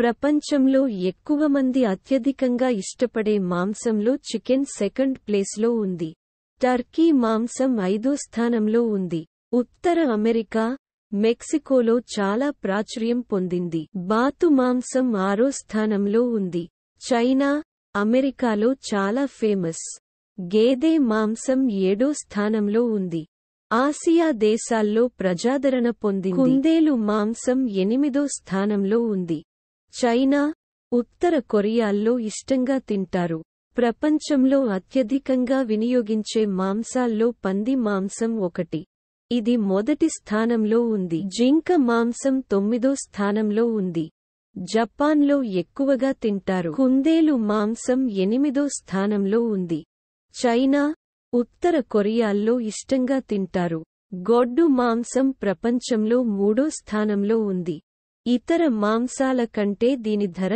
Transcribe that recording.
ప్రపంచంలో ఎక్కువ మంది అత్యధికంగా ఇష్టపడే మాంసంలో చికెన్ సెకండ్ ప్లేస్లో ఉంది టర్కీ మాంసం ఐదో స్థానంలో ఉంది ఉత్తర అమెరికా మెక్సికోలో చాలా ప్రాచుర్యం పొందింది బాతు మాంసం ఆరో స్థానంలో ఉంది చైనా అమెరికాలో చాలా ఫేమస్ గేదె మాంసం ఏడో స్థానంలో ఉంది ఆసియా దేశాల్లో ప్రజాదరణ పొంది కుందేలు మాంసం ఎనిమిదో స్థానంలో ఉంది చైనా ఉత్తర కొరియాల్లో ఇష్టంగా తింటారు ప్రపంచంలో అత్యధికంగా వినియోగించే మాంసాల్లో పంది మాంసం ఒకటి ఇది మొదటి స్థానంలో ఉంది జింక మాంసం తొమ్మిదో స్థానంలో ఉంది జపాన్లో ఎక్కువగా తింటారు కుందేలు మాంసం ఎనిమిదో స్థానంలో ఉంది చైనా ఉత్తర కొరియాల్లో ఇష్టంగా తింటారు గొడ్డు మాంసం ప్రపంచంలో మూడో స్థానంలో ఉంది ఇతర మాంసాల కంటే దీని ధర